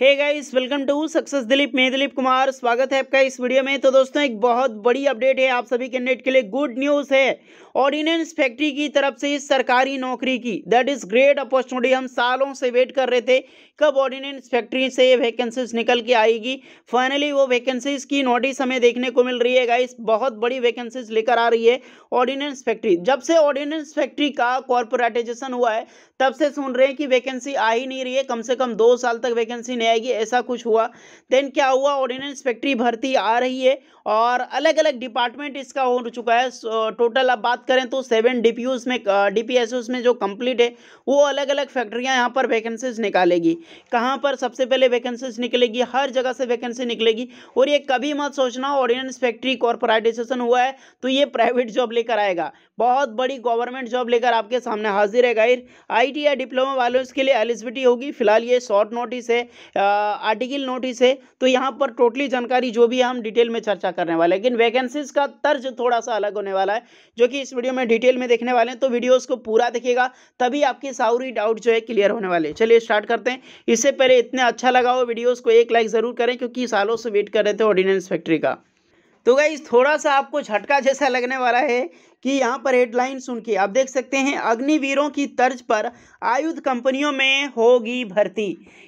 hey guys welcome to success Dilip मैं दिलीप कुमार स्वागत है आपका इस वीडियो में तो दोस्तों एक बहुत बड़ी अपडेट है आप सभी कैंडिडेट के लिए गुड न्यूज़ है ऑर्डिनेंस फैक्ट्री की तरफ से इस सरकारी नौकरी की दैट इज ग्रेट अपॉर्चुनिटी हम सालों से वेट कर रहे थे कब ऑर्डिनेंस फैक्ट्री से ये वैकेंसीज निकल के आएगी फाइनली वो वैकेंसीज की नोटिस हमें देखने को मिल रही है गाइस बहुत बड़ी वैकेंसीज लेकर आ रही है ऑर्डिनेंस फैक्ट्री जब से ऑर्डिनेंस फैक्ट्री का कॉरपोरेटाइजेशन हुआ है तब से सुन रहे हैं कि वैकेंसी आ ही नहीं रही है कम से कम दो साल तक वैकेंसी नहीं आएगी ऐसा कुछ हुआ देन क्या हुआ ऑर्डिनेंस फैक्ट्री भर्ती आ रही है और अलग अलग डिपार्टमेंट इसका हो चुका है टोटल अब बात करें तो सेवन डी पी में डी पी में जो कंप्लीट है वो अलग अलग फैक्ट्रियाँ यहाँ पर वैकेंसीज निकालेगी कहाँ पर सबसे पहले वैकेंसीज निकलेगी हर जगह से वैकेंसी निकलेगी और ये कभी मत सोचना ऑर्डिनेंस फैक्ट्री कॉरपोराइटेशन हुआ है तो ये प्राइवेट जॉब लेकर आएगा बहुत बड़ी गवर्नमेंट जॉब लेकर आपके सामने हाजिर है गाइर आई या डिप्लोमा वालों के लिए एलिजिबिलिटी होगी फिलहाल ये शॉर्ट नोटिस है आर्टिकल नोटिस है तो यहाँ पर टोटली जानकारी जो भी हम डिटेल में चर्चा करने वाले हैं लेकिन वैकेंसीज का तर्ज थोड़ा सा अलग होने वाला है जो कि इसमें वीडियो में डिटेल में देखने वाले हैं तो वीडियो को पूरा देखिएगा तभी आपके सारी डाउट जो है क्लियर होने वाले चलिए स्टार्ट करते हैं इससे पहले इतना अच्छा लगा हो वीडियोज़ को एक लाइक ज़रूर करें क्योंकि सालों से वेट कर रहे थे ऑर्डिनेंस फैक्ट्री का तो गाइज थोड़ा सा आपको झटका जैसा लगने वाला है कि यहाँ पर हेडलाइन सुन के आप देख सकते हैं अग्निवीरों की तर्ज पर आयुध कंपनियों में होगी भर्ती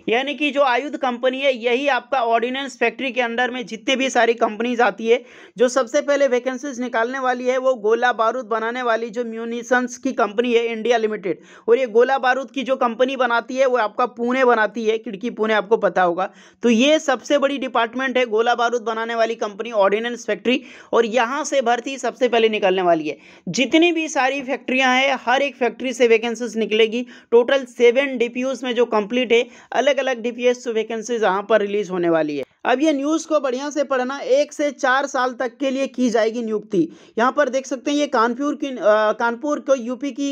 यानी कि जो आयुध कंपनी है यही आपका ऑर्डिनेंस फैक्ट्री के अंडर में जितने भी सारी कंपनीज आती है जो सबसे पहले वैकेंसीज निकालने वाली है वो गोला बारूद बनाने वाली जो म्यूनिशंस की कंपनी है इंडिया लिमिटेड और ये गोला बारूद की जो कंपनी बनाती है वो आपका पुणे बनाती है खिड़की पुणे आपको पता होगा तो ये सबसे बड़ी डिपार्टमेंट है गोला बारूद बनाने वाली कंपनी ऑर्डिनेंस फैक्ट्री और यहाँ से भर्ती सबसे पहले निकलने वाली है जितनी भी सारी फैक्ट्रियां हैं हर एक फैक्ट्री से वैकेंसीज निकलेगी टोटल सेवन डीपीओस में जो कंप्लीट है अलग अलग डीपीएस वैकेंसीज यहाँ पर रिलीज होने वाली है अब ये न्यूज़ को बढ़िया से पढ़ना एक से चार साल तक के लिए की जाएगी नियुक्ति यहाँ पर देख सकते हैं ये कानपुर की कानपुर को यूपी की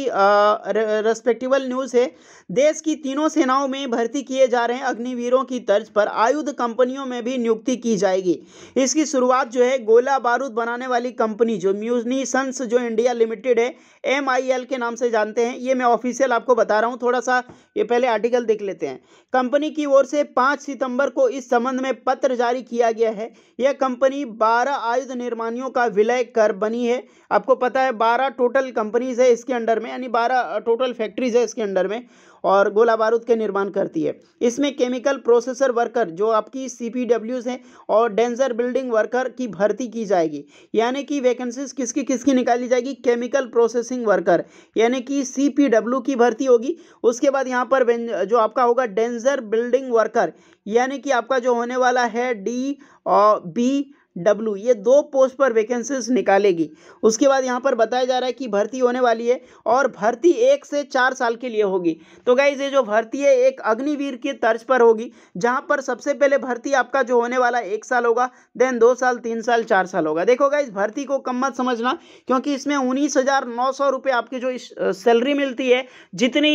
रेस्पेक्टिबल न्यूज़ है देश की तीनों सेनाओं में भर्ती किए जा रहे हैं अग्निवीरों की तर्ज पर आयुध कंपनियों में भी नियुक्ति की जाएगी इसकी शुरुआत जो है गोला बारूद बनाने वाली कंपनी जो म्यूजनीसंस जो इंडिया लिमिटेड है एम के नाम से जानते हैं ये मैं ऑफिशियल आपको बता रहा हूँ थोड़ा सा ये पहले आर्टिकल देख लेते हैं कंपनी की ओर से पाँच सितंबर को इस संबंध में पत्र पत्र जारी किया गया है यह कंपनी 12 आयुध निर्माणियों का विलय कर बनी है आपको पता है 12 टोटल कंपनीज है इसके अंडर में यानी 12 टोटल फैक्ट्रीज है इसके अंडर में और गोला बारूद के निर्माण करती है इसमें केमिकल प्रोसेसर वर्कर जो आपकी सी पी हैं और डेंजर बिल्डिंग वर्कर की भर्ती की जाएगी यानी कि वैकेंसीज किसकी किसकी निकाली जाएगी केमिकल प्रोसेसिंग वर्कर यानी कि सी पी डब्ल्यू की भर्ती होगी उसके बाद यहाँ पर जो आपका होगा डेंजर बिल्डिंग वर्कर यानी कि आपका जो होने वाला है डी और बी डब्ल्यू ये दो पोस्ट पर वैकेंसीज निकालेगी उसके बाद यहाँ पर बताया जा रहा है कि भर्ती होने वाली है और भर्ती एक से चार साल के लिए होगी तो गाइज ये जो भर्ती है एक अग्निवीर की तर्ज पर होगी जहाँ पर सबसे पहले भर्ती आपका जो होने वाला एक साल होगा देन दो साल तीन साल चार साल होगा देखो गाइज भर्ती को कम मत समझना क्योंकि इसमें उन्नीस हज़ार नौ सौ आपकी जो सैलरी मिलती है जितनी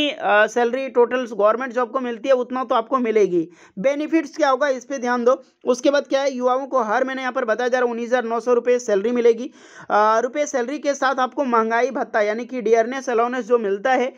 सैलरी टोटल गवर्नमेंट जॉब को मिलती है उतना तो आपको मिलेगी बेनिफिट्स क्या होगा इस पर ध्यान दो उसके बाद क्या है युवाओं को हर महीने यहाँ पर बताया जा रहा है उन्नीस हज़ार नौ सैलरी मिलेगी रुपये सैलरी के साथ आपको महंगाई भत्ता यानी कि डियरनेस अलाउंस जो मिलता है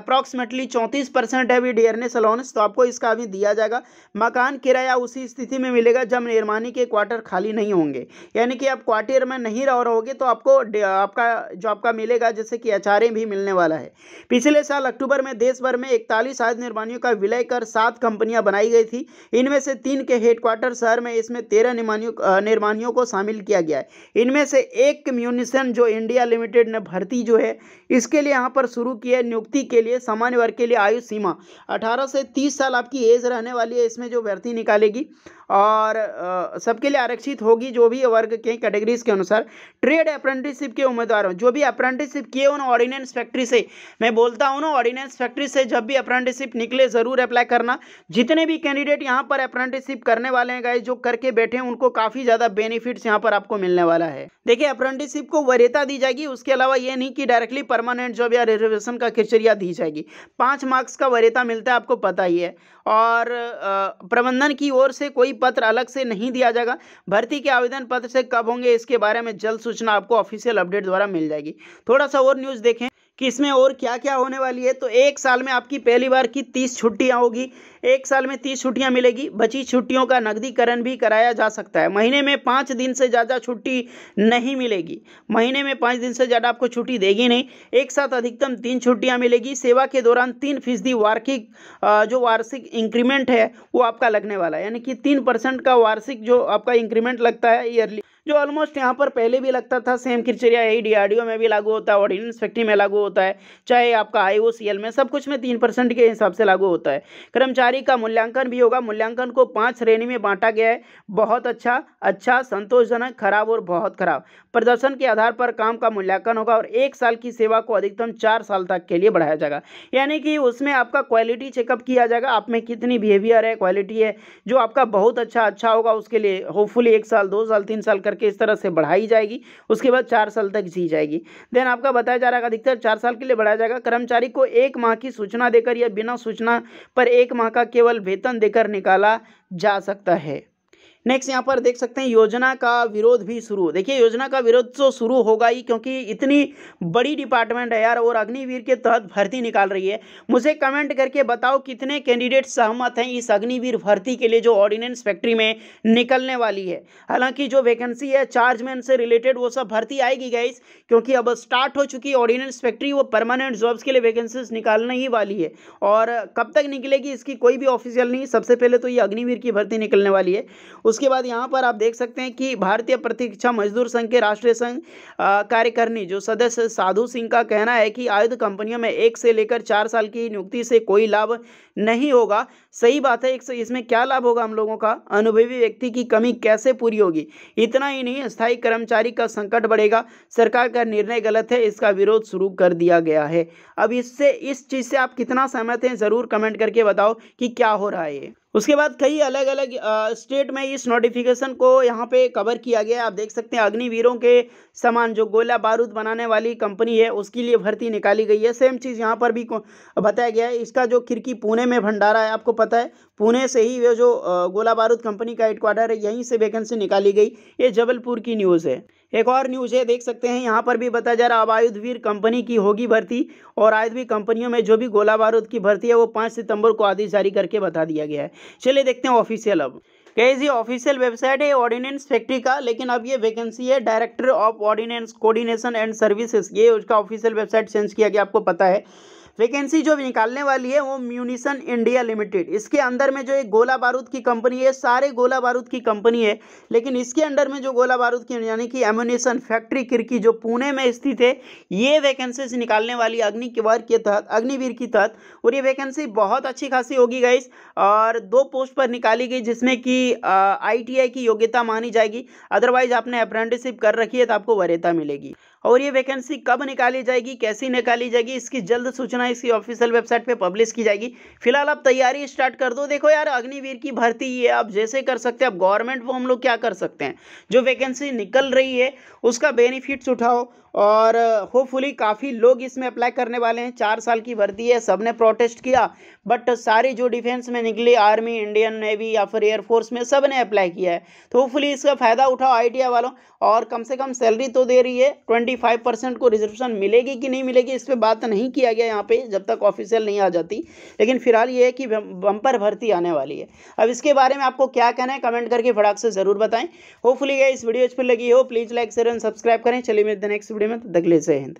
अप्रॉक्सीमेटली चौंतीस परसेंट है अभी डियरनेस अलाउंस तो आपको इसका अभी दिया जाएगा मकान किराया उसी स्थिति में मिलेगा जब निर्माणी के क्वार्टर खाली नहीं होंगे यानी कि आप क्वार्टर में नहीं रह रहोगे तो आपको आपका जो आपका मिलेगा जैसे कि अचारें भी मिलने वाला है पिछले साल अक्टूबर में देश भर में इकतालीस आयत निर्माणियों का विलय कर सात कंपनियां बनाई गई थी इनमें से तीन के हेडक्वार्टर शहर में इसमें तेरह निर्माणियों मेहरबानियों को शामिल किया गया है इनमें से एक म्यूनिशन जो इंडिया लिमिटेड ने भर्ती जो है इसके लिए यहाँ पर शुरू की है नियुक्ति के लिए सामान्य वर्ग के लिए आयु सीमा अठारह से तीस साल आपकी एज रहने वाली है इसमें जो भर्ती निकालेगी और सबके लिए आरक्षित होगी जो भी वर्ग के कैटेगरीज के अनुसार ट्रेड अप्रेंटिसशिप के उम्मीदवारों जो भी अप्रेंटिसशिप किए उन ऑर्डिनेंस फैक्ट्री से मैं बोलता हूँ ना ऑर्डिनेंस फैक्ट्री से जब भी अप्रेंटिसशिप निकले ज़रूर अप्लाई करना जितने भी कैंडिडेट यहाँ पर अप्रेंटिसशिप करने वाले हैं गाइज जो करके बैठे हैं उनको काफ़ी ज़्यादा बेनिफिट्स यहाँ पर आपको मिलने वाला है देखिए अप्रेंटिसशिप को वरीयता दी जाएगी उसके अलावा ये नहीं कि डायरेक्टली परमानेंट जॉब या रिजर्वेशन का खिचड़िया दी जाएगी पाँच मार्क्स का वरीयता मिलता है आपको पता ही है और प्रबंधन की ओर से कोई पत्र अलग से नहीं दिया जाएगा भर्ती के आवेदन पत्र से कब होंगे इसके बारे में जल्द सूचना आपको ऑफिशियल अपडेट द्वारा मिल जाएगी थोड़ा सा और न्यूज़ देखें कि इसमें और क्या क्या होने वाली है तो एक साल में आपकी पहली बार की तीस छुट्टियाँ होगी एक साल में तीस छुट्टियाँ मिलेगी बची छुट्टियों का नकदीकरण भी कराया जा सकता है महीने में पाँच दिन से ज़्यादा छुट्टी नहीं मिलेगी महीने में पाँच दिन से ज़्यादा आपको छुट्टी देगी नहीं एक साथ अधिकतम तीन छुट्टियाँ मिलेगी सेवा के दौरान तीन फीसदी वार्षिक जो वार्षिक इंक्रीमेंट है वो आपका लगने वाला है यानी कि तीन परसेंट का वार्षिक जो आपका इंक्रीमेंट लगता है ईयरली जो ऑलमोस्ट यहाँ पर पहले भी लगता था सेम क्रिचरिया यही डीआरडीओ में भी लागू होता है ऑर्डिनेंस फैक्ट्री में लागू होता है चाहे आपका आई में सब कुछ में तीन परसेंट के हिसाब से लागू होता है कर्मचारी का मूल्यांकन भी होगा मूल्यांकन को पाँच श्रेणी में बांटा गया है बहुत अच्छा अच्छा संतोषजनक खराब और बहुत खराब प्रदर्शन के आधार पर काम का मूल्यांकन होगा और एक साल की सेवा को अधिकतम चार साल तक के लिए बढ़ाया जाएगा यानी कि उसमें आपका क्वालिटी चेकअप किया जाएगा आप में कितनी बिहेवियर है क्वालिटी है जो आपका बहुत अच्छा अच्छा होगा उसके लिए होपफुली एक साल दो साल तीन साल कर करके इस तरह से बढ़ाई जाएगी उसके बाद चार साल तक जी जाएगी देन आपका बताया जा रहा है अधिकतर चार साल के लिए बढ़ाया जाएगा कर्मचारी को एक माह की सूचना देकर या बिना सूचना पर एक माह का केवल वेतन देकर निकाला जा सकता है नेक्स्ट यहाँ पर देख सकते हैं योजना का विरोध भी शुरू देखिए योजना का विरोध तो शुरू होगा ही क्योंकि इतनी बड़ी डिपार्टमेंट है यार और अग्निवीर के तहत भर्ती निकाल रही है मुझे कमेंट करके बताओ कितने कैंडिडेट सहमत हैं इस अग्निवीर भर्ती के लिए जो ऑर्डिनेंस फैक्ट्री में निकलने वाली है हालांकि जो वैकेंसी है चार्जमैन से रिलेटेड वो सब भर्ती आएगी गाइस क्योंकि अब स्टार्ट हो चुकी है ऑर्डिनेंस फैक्ट्री वो परमानेंट जॉब्स के लिए वैकेंसीज निकालने ही वाली है और कब तक निकलेगी इसकी कोई भी ऑफिशियल नहीं सबसे पहले तो ये अग्निवीर की भर्ती निकलने वाली है उस उसके बाद यहाँ पर आप देख सकते हैं कि भारतीय प्रतीक्षा मजदूर संघ के राष्ट्रीय संघ कार्यकारिणी जो सदस्य साधु सिंह का कहना है कि आयुध कंपनियों में एक से लेकर चार साल की नियुक्ति से कोई लाभ नहीं होगा सही बात है इसमें क्या लाभ होगा हम लोगों का अनुभवी व्यक्ति की कमी कैसे पूरी होगी इतना ही नहीं स्थायी कर्मचारी का संकट बढ़ेगा सरकार का निर्णय गलत है इसका विरोध शुरू कर दिया गया है अब इससे इस चीज़ से आप कितना सहमत हैं ज़रूर कमेंट करके बताओ कि क्या हो रहा है उसके बाद कई अलग अलग स्टेट में इस नोटिफिकेशन को यहाँ पे कवर किया गया आप देख सकते हैं अग्निवीरों के समान जो गोला बारूद बनाने वाली कंपनी है उसके लिए भर्ती निकाली गई है सेम चीज़ यहाँ पर भी बताया गया है इसका जो खिड़की पुणे में भंडारा है आपको पता है पुणे से ही वह जो गोला बारूद कंपनी का हेडक्वार्टर है यहीं से वैकेंसी निकाली गई ये जबलपुर की न्यूज़ है एक और न्यूज़ है देख सकते हैं यहाँ पर भी बताया जा रहा अब आयुधवीर कंपनी की होगी भर्ती और आयुधवीर कंपनियों में जो भी गोला बारूद की भर्ती है वो पाँच सितंबर को आदेश जारी करके बता दिया गया है चलिए देखते हैं ऑफिशियल अब गाइज ये ऑफिशियल वेबसाइट है ऑर्डिनेंस फैक्ट्री का लेकिन अब ये वैकेंसी है director of ordnance coordination and services ये उसका ऑफिशियल वेबसाइट चेंज किया गया आपको पता है वैकेंसी जो निकालने वाली है वो म्यूनिसन इंडिया लिमिटेड इसके अंदर में जो एक गोला बारूद की कंपनी है सारे गोला बारूद की कंपनी है लेकिन इसके अंडर में जो गोला बारूद की यानी कि एम्यूनिशन फैक्ट्री किरकी जो पुणे में स्थित है ये वैकेंसीज निकालने वाली अग्नि के वर्ग के तहत अग्निवीर की तहत और ये वैकेंसी बहुत अच्छी खासी होगी गाइस और दो पोस्ट पर निकाली गई जिसमें कि आई की योग्यता मानी जाएगी अदरवाइज आपने अप्रेंटिसिप कर रखी है तो आपको वरीयता मिलेगी और ये वैकेंसी कब निकाली जाएगी कैसी निकाली जाएगी इसकी जल्द सूचना इसकी ऑफिशियल वेबसाइट पे पब्लिश की जाएगी फिलहाल आप तैयारी स्टार्ट कर दो देखो यार अग्निवीर की भर्ती ये आप जैसे कर सकते हैं आप गवर्नमेंट वो हम लोग क्या कर सकते हैं जो वैकेंसी निकल रही है उसका बेनिफिट्स उठाओ और होपफुली काफ़ी लोग इसमें अप्लाई करने वाले हैं चार साल की भर्ती है सब ने प्रोटेस्ट किया बट सारी जो डिफेंस में निकली आर्मी इंडियन नेवी या फिर एयरफोर्स में सब ने अप्लाई किया है तो होपफुली इसका फ़ायदा उठाओ आईटीआई वालों और कम से कम सैलरी तो दे रही है ट्वेंटी फाइव परसेंट को रिजर्वेशन मिलेगी कि नहीं मिलेगी इस पर बात नहीं किया गया यहाँ पे जब तक ऑफिशियल नहीं आ जाती लेकिन फिलहाल ये है कि बम्पर भर्ती आने वाली है अब इसके बारे में आपको क्या कहना है कमेंट करके फटाक से ज़रूर बताएं होपफुली ये इस वीडियो अच्छी लगी हो please like share and subscribe करें चलिए मिलते हैं नेक्स्ट वीडियो में तो दगले से हिंद